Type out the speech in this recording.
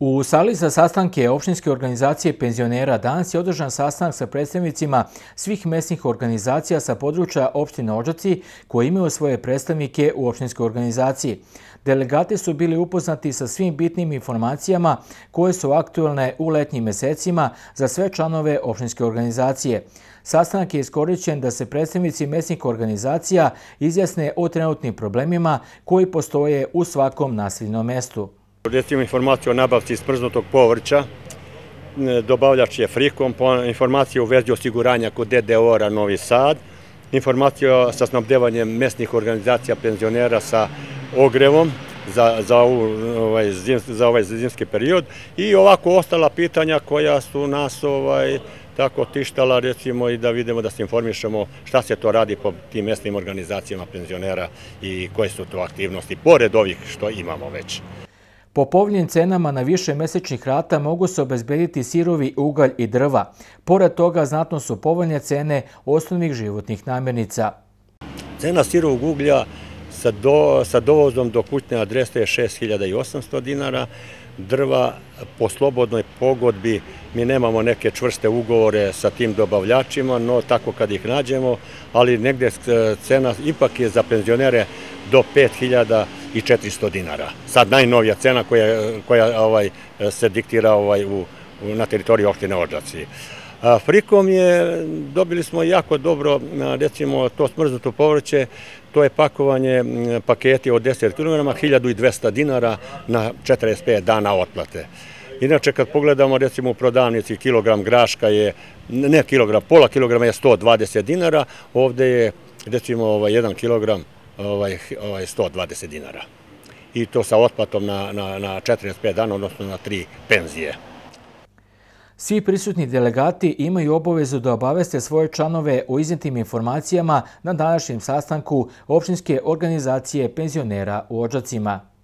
U sali za sastanke opštinske organizacije penzionera danas je održan sastanak sa predstavnicima svih mesnih organizacija sa područja opštine Ođaci koji imaju svoje predstavnike u opštinskoj organizaciji. Delegate su bili upoznati sa svim bitnim informacijama koje su aktualne u letnjim mesecima za sve članove opštinske organizacije. Sastanak je iskoristjen da se predstavnici mesnih organizacija izjasne o trenutnim problemima koji postoje u svakom nasiljnom mestu. Recimo informaciju o nabavci smrznutog povrća, e, dobavljač je Frikom, informacija u vezi osiguranja kod DDO-ra Novi Sad, informacija sa snabdevanjem mesnih organizacija penzionera sa ogrevom ovaj, za ovaj zimski period i ovako ostala pitanja koja su nas ovaj tako tištala recimo i da vidimo da se informišemo šta se to radi po tim mesnim organizacijama penzionera i koje su to aktivnosti pored ovih što imamo već. Po povljen cenama na više mesečnih rata mogu se obezbediti sirovi, ugalj i drva. Pored toga znatno su povoljne cene osnovnih životnih namirnica. Cena sirovog uglja sa dovozom do kućne adrese je 6800 dinara. Drva po slobodnoj pogodbi, mi nemamo neke čvrste ugovore sa tim dobavljačima, no tako kad ih nađemo, ali negde e, cena ipak je za penzionere do 5000 dinara i 400 dinara. Sad najnovija cena koja ovaj, se diktira ovaj, na teritoriji opštine Ođaci. Frikom je, dobili smo jako dobro, recimo, to smrznuto povrće, to je pakovanje paketi od 10 kg, 1200 dinara na 45 dana otplate. Inače, kad pogledamo, recimo, u prodavnici, kilogram graška je, ne kilogram, pola kilograma je 120 dinara, ovde je, recimo, ovaj, jedan kilogram, ovaj, ovaj 120 dinara. I to sa otplatom na, na, na 45 dana, odnosno na tri penzije. Svi prisutni delegati imaju obavezu da obaveste svoje članove o iznetim informacijama na današnjem sastanku opštinske organizacije penzionera u Ođacima.